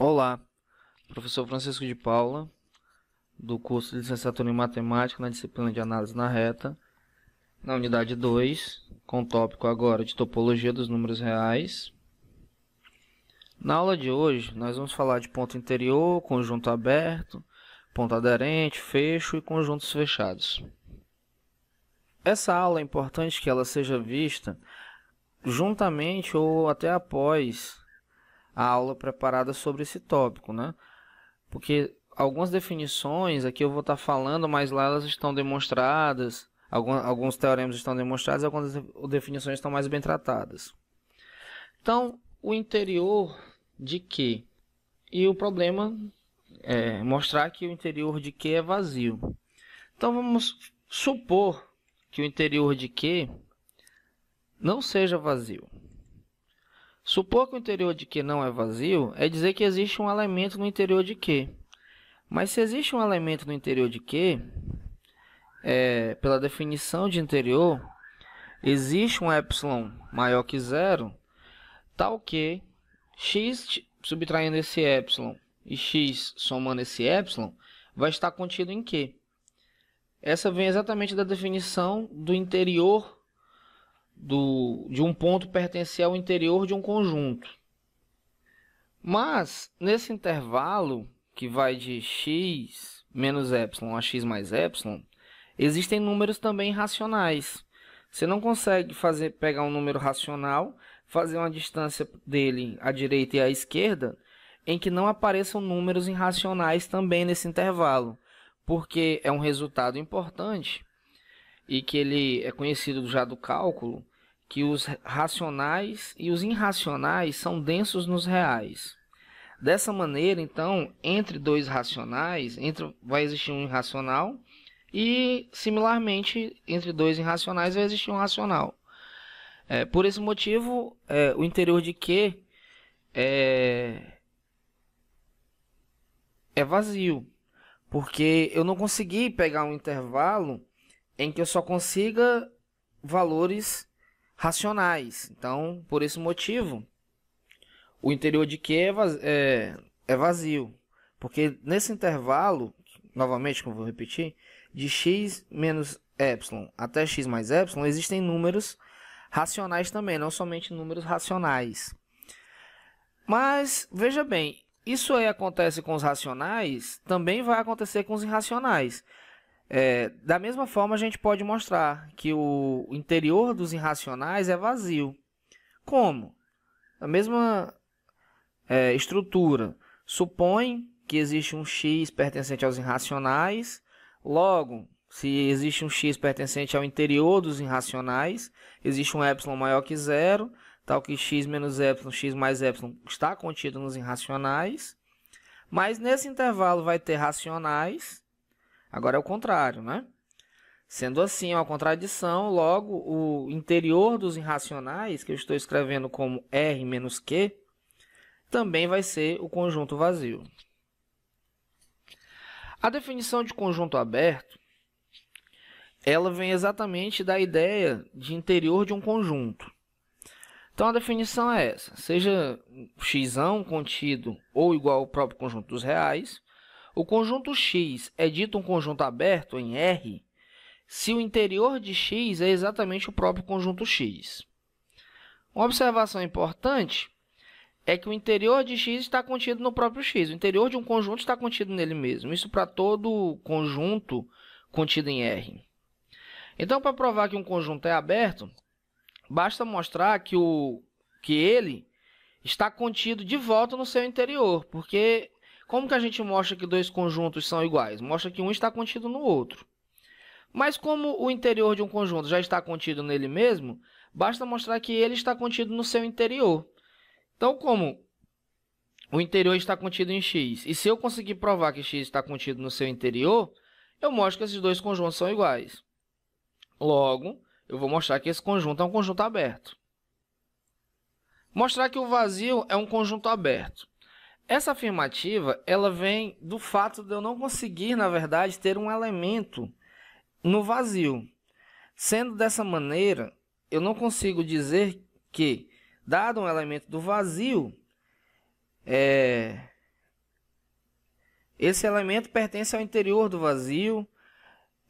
Olá, professor Francisco de Paula, do curso de Licenciatura em Matemática na disciplina de Análise na Reta, na unidade 2, com o tópico agora de Topologia dos Números Reais. Na aula de hoje, nós vamos falar de ponto interior, conjunto aberto, ponto aderente, fecho e conjuntos fechados. Essa aula é importante que ela seja vista juntamente ou até após a aula preparada sobre esse tópico, né? Porque algumas definições aqui eu vou estar tá falando, mas lá elas estão demonstradas, alguns, alguns teoremas estão demonstrados, algumas definições estão mais bem tratadas. Então, o interior de Q e o problema é mostrar que o interior de Q é vazio. Então, vamos supor que o interior de Q não seja vazio. Supor que o interior de Q não é vazio é dizer que existe um elemento no interior de Q. Mas se existe um elemento no interior de Q, é, pela definição de interior, existe um epsilon maior que zero, tal que x subtraindo esse epsilon e x somando esse epsilon vai estar contido em Q. Essa vem exatamente da definição do interior do, de um ponto pertencer ao interior de um conjunto. Mas, nesse intervalo, que vai de x menos epsilon a x mais epsilon, existem números também racionais. Você não consegue fazer, pegar um número racional, fazer uma distância dele à direita e à esquerda, em que não apareçam números irracionais também nesse intervalo, porque é um resultado importante e que ele é conhecido já do cálculo, que os racionais e os irracionais são densos nos reais. Dessa maneira, então, entre dois racionais, entre vai existir um irracional e, similarmente, entre dois irracionais vai existir um racional. É, por esse motivo, é, o interior de Q é, é vazio, porque eu não consegui pegar um intervalo em que eu só consiga valores racionais. Então, por esse motivo, o interior de que é, vazio, é, é vazio porque nesse intervalo, novamente, como eu vou repetir, de x menos epsilon até x mais epsilon, existem números racionais também, não somente números racionais. Mas, veja bem, isso aí acontece com os racionais, também vai acontecer com os irracionais. É, da mesma forma, a gente pode mostrar que o interior dos irracionais é vazio. Como? A mesma é, estrutura supõe que existe um x pertencente aos irracionais, logo, se existe um x pertencente ao interior dos irracionais, existe um y maior que zero, tal que x menos y, x mais y está contido nos irracionais, mas nesse intervalo vai ter racionais, Agora é o contrário, né? Sendo assim, é uma contradição, logo o interior dos irracionais, que eu estou escrevendo como R menos Q, também vai ser o conjunto vazio. A definição de conjunto aberto, ela vem exatamente da ideia de interior de um conjunto. Então a definição é essa, seja x contido ou igual ao próprio conjunto dos reais, o conjunto X é dito um conjunto aberto em R se o interior de X é exatamente o próprio conjunto X. Uma observação importante é que o interior de X está contido no próprio X. O interior de um conjunto está contido nele mesmo. Isso para todo conjunto contido em R. Então, para provar que um conjunto é aberto, basta mostrar que, o, que ele está contido de volta no seu interior, porque como que a gente mostra que dois conjuntos são iguais? Mostra que um está contido no outro. Mas como o interior de um conjunto já está contido nele mesmo, basta mostrar que ele está contido no seu interior. Então, como o interior está contido em x, e se eu conseguir provar que x está contido no seu interior, eu mostro que esses dois conjuntos são iguais. Logo, eu vou mostrar que esse conjunto é um conjunto aberto. Mostrar que o vazio é um conjunto aberto. Essa afirmativa, ela vem do fato de eu não conseguir, na verdade, ter um elemento no vazio. Sendo dessa maneira, eu não consigo dizer que, dado um elemento do vazio, é... esse elemento pertence ao interior do vazio.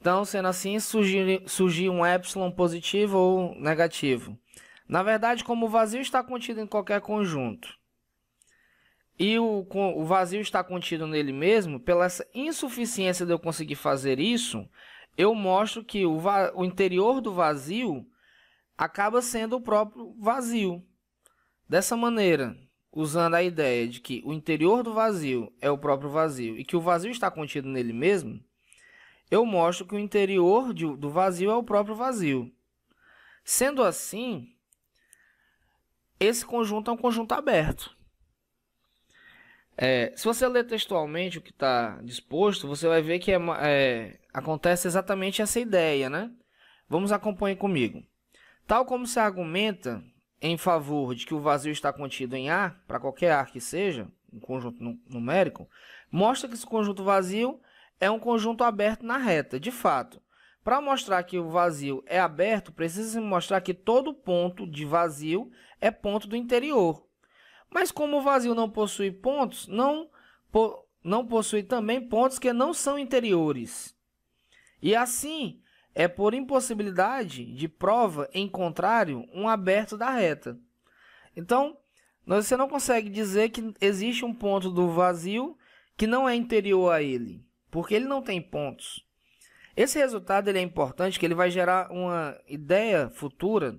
Então, sendo assim, surgir, surgir um epsilon positivo ou negativo. Na verdade, como o vazio está contido em qualquer conjunto, e o, o vazio está contido nele mesmo, pela essa insuficiência de eu conseguir fazer isso, eu mostro que o, o interior do vazio acaba sendo o próprio vazio. Dessa maneira, usando a ideia de que o interior do vazio é o próprio vazio e que o vazio está contido nele mesmo, eu mostro que o interior de, do vazio é o próprio vazio. Sendo assim, esse conjunto é um conjunto aberto. É, se você ler textualmente o que está disposto, você vai ver que é, é, acontece exatamente essa ideia, né? Vamos acompanhar comigo. Tal como se argumenta em favor de que o vazio está contido em A, para qualquer ar que seja, um conjunto numérico, mostra que esse conjunto vazio é um conjunto aberto na reta, de fato. Para mostrar que o vazio é aberto, precisa mostrar que todo ponto de vazio é ponto do interior, mas como o vazio não possui pontos, não, po, não possui também pontos que não são interiores. E assim, é por impossibilidade de prova em contrário um aberto da reta. Então, você não consegue dizer que existe um ponto do vazio que não é interior a ele, porque ele não tem pontos. Esse resultado ele é importante, que ele vai gerar uma ideia futura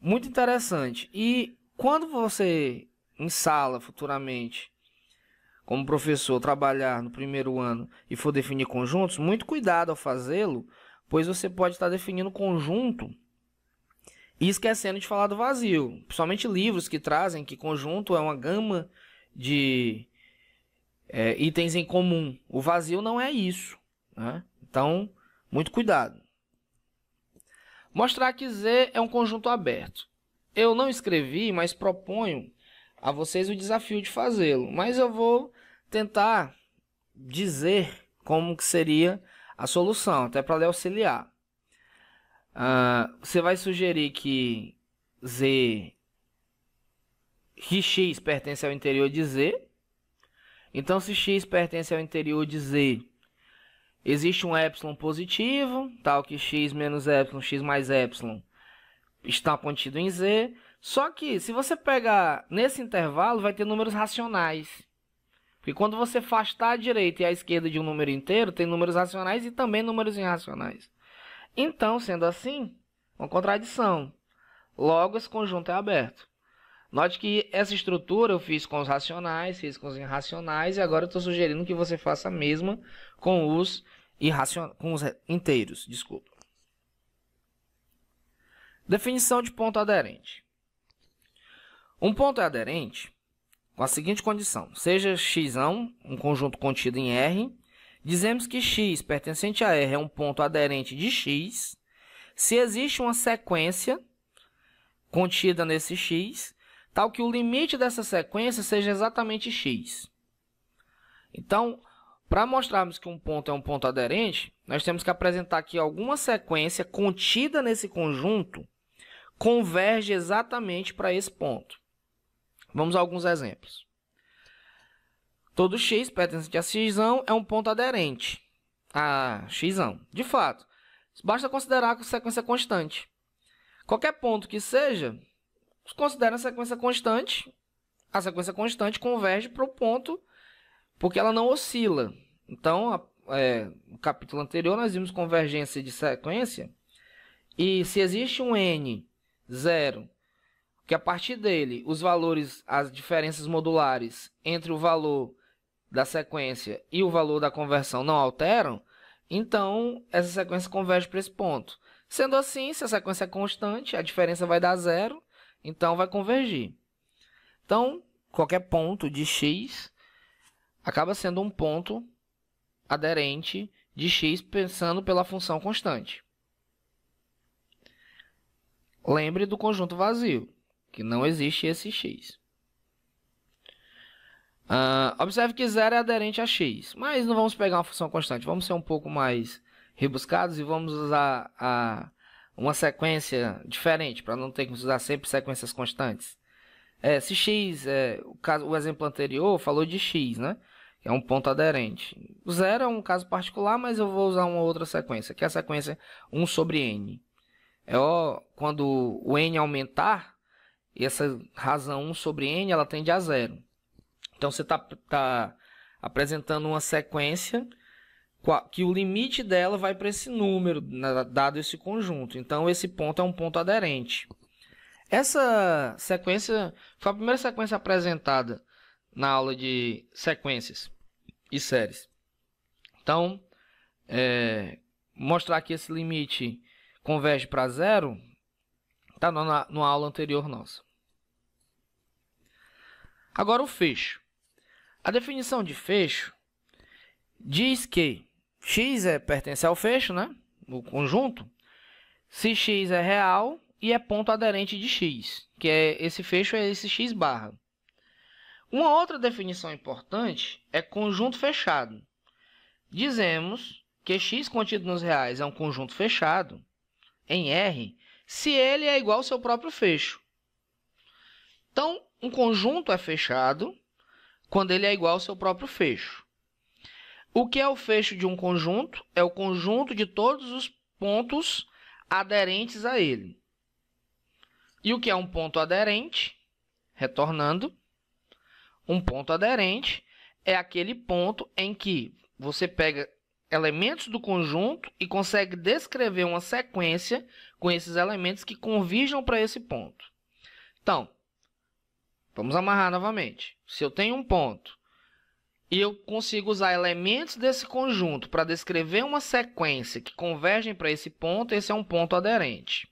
muito interessante. E quando você em sala futuramente, como professor, trabalhar no primeiro ano e for definir conjuntos, muito cuidado ao fazê-lo, pois você pode estar definindo conjunto e esquecendo de falar do vazio. Principalmente livros que trazem que conjunto é uma gama de é, itens em comum. O vazio não é isso. Né? Então, muito cuidado. Mostrar que Z é um conjunto aberto. Eu não escrevi, mas proponho a vocês o desafio de fazê-lo, mas eu vou tentar dizer como que seria a solução, até para lhe auxiliar. Uh, você vai sugerir que Z que X pertence ao interior de Z. Então, se X pertence ao interior de Z, existe um Y positivo, tal que X menos Y, X mais Y está contido em Z. Só que se você pegar nesse intervalo, vai ter números racionais. Porque quando você afastar a direita e a esquerda de um número inteiro, tem números racionais e também números irracionais. Então, sendo assim, uma contradição. Logo, esse conjunto é aberto. Note que essa estrutura eu fiz com os racionais, fiz com os irracionais, e agora estou sugerindo que você faça a mesma com os, com os inteiros. Desculpa. Definição de ponto aderente. Um ponto é aderente com a seguinte condição: seja x um conjunto contido em R, dizemos que x pertencente a R é um ponto aderente de x, se existe uma sequência contida nesse x, tal que o limite dessa sequência seja exatamente x. Então, para mostrarmos que um ponto é um ponto aderente, nós temos que apresentar que alguma sequência contida nesse conjunto converge exatamente para esse ponto. Vamos a alguns exemplos. Todo x pertencente a x é um ponto aderente a x. De fato, basta considerar a sequência constante. Qualquer ponto que seja, considera a sequência constante. A sequência constante converge para o ponto porque ela não oscila. Então, é, no capítulo anterior, nós vimos convergência de sequência. E se existe um n, 0 que a partir dele os valores, as diferenças modulares entre o valor da sequência e o valor da conversão não alteram, então essa sequência converge para esse ponto. Sendo assim, se a sequência é constante, a diferença vai dar zero, então vai convergir. Então, qualquer ponto de x acaba sendo um ponto aderente de x pensando pela função constante. Lembre do conjunto vazio que não existe esse x. Uh, observe que zero é aderente a x, mas não vamos pegar uma função constante, vamos ser um pouco mais rebuscados e vamos usar a, uma sequência diferente, para não ter que usar sempre sequências constantes. É, se x, é, o, caso, o exemplo anterior falou de x, né? é um ponto aderente. O zero é um caso particular, mas eu vou usar uma outra sequência, que é a sequência 1 sobre n. É o quando o n aumentar, e essa razão 1 sobre n ela tende a zero. Então você está tá apresentando uma sequência que o limite dela vai para esse número, dado esse conjunto. Então esse ponto é um ponto aderente. Essa sequência foi a primeira sequência apresentada na aula de sequências e séries. Então, é, mostrar que esse limite converge para zero tá? Na, aula anterior nossa. Agora o fecho. A definição de fecho diz que x é, pertence ao fecho, né? O conjunto. Se x é real e é ponto aderente de x, que é esse fecho é esse x barra. Uma outra definição importante é conjunto fechado. Dizemos que x contido nos reais é um conjunto fechado em R se ele é igual ao seu próprio fecho. Então, um conjunto é fechado quando ele é igual ao seu próprio fecho. O que é o fecho de um conjunto? É o conjunto de todos os pontos aderentes a ele. E o que é um ponto aderente? Retornando, um ponto aderente é aquele ponto em que você pega elementos do conjunto e consegue descrever uma sequência com esses elementos que convijam para esse ponto. Então, vamos amarrar novamente. Se eu tenho um ponto e eu consigo usar elementos desse conjunto para descrever uma sequência que convergem para esse ponto, esse é um ponto aderente.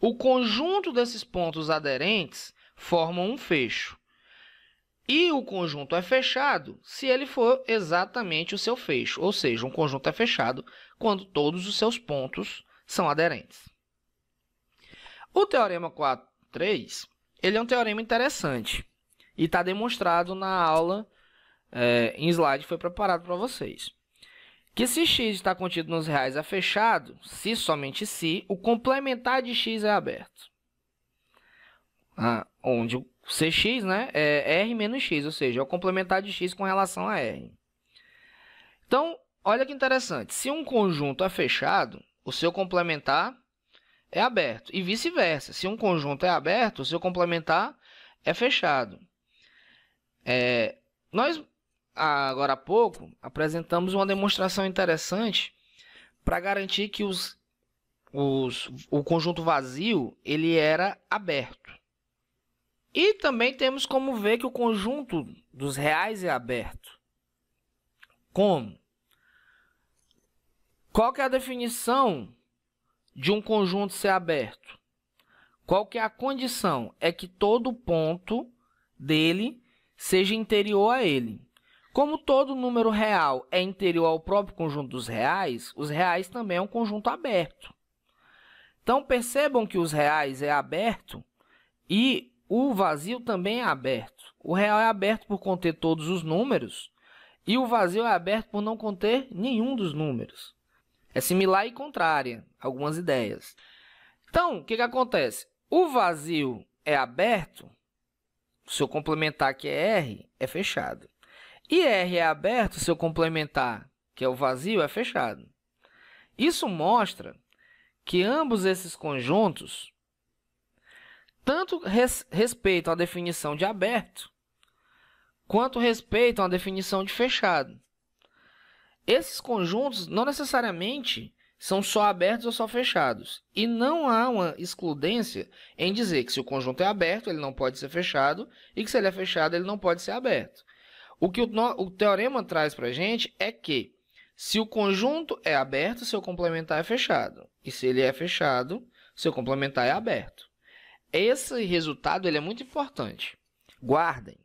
O conjunto desses pontos aderentes forma um fecho. E o conjunto é fechado se ele for exatamente o seu fecho, ou seja, um conjunto é fechado quando todos os seus pontos são aderentes. O teorema 4.3 ele é um teorema interessante e está demonstrado na aula é, em slide que foi preparado para vocês. Que se x está contido nos reais é fechado, se somente se, o complementar de x é aberto. Ah, onde o CX, né, é R menos X, ou seja, é o complementar de X com relação a R. Então, olha que interessante. Se um conjunto é fechado, o seu complementar é aberto. E vice-versa. Se um conjunto é aberto, o seu complementar é fechado. É, nós, agora há pouco, apresentamos uma demonstração interessante para garantir que os, os, o conjunto vazio ele era aberto. E também temos como ver que o conjunto dos reais é aberto. Como? Qual que é a definição de um conjunto ser aberto? Qual que é a condição? É que todo ponto dele seja interior a ele. Como todo número real é interior ao próprio conjunto dos reais, os reais também é um conjunto aberto. Então percebam que os reais é aberto e o vazio também é aberto. O real é aberto por conter todos os números e o vazio é aberto por não conter nenhum dos números. É similar e contrária algumas ideias. Então, o que, que acontece? O vazio é aberto, se eu complementar que é R, é fechado. E R é aberto, se eu complementar que é o vazio, é fechado. Isso mostra que ambos esses conjuntos tanto res, respeito à definição de aberto, quanto respeito à definição de fechado. Esses conjuntos não necessariamente são só abertos ou só fechados. E não há uma excludência em dizer que se o conjunto é aberto, ele não pode ser fechado, e que se ele é fechado, ele não pode ser aberto. O que o, o teorema traz para a gente é que se o conjunto é aberto, seu complementar é fechado. E se ele é fechado, seu complementar é aberto. Esse resultado ele é muito importante. Guardem.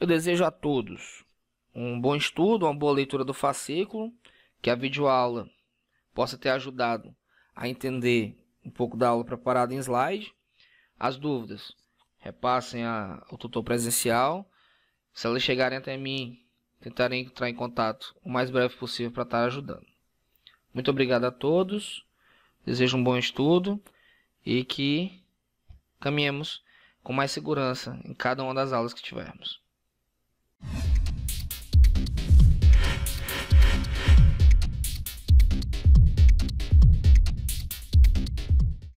Eu desejo a todos um bom estudo, uma boa leitura do fascículo, que a videoaula possa ter ajudado a entender um pouco da aula preparada em slide. As dúvidas, repassem ao tutor presencial. Se elas chegarem até mim, tentarei entrar em contato o mais breve possível para estar ajudando. Muito obrigado a todos. Desejo um bom estudo e que caminhemos com mais segurança em cada uma das aulas que tivermos.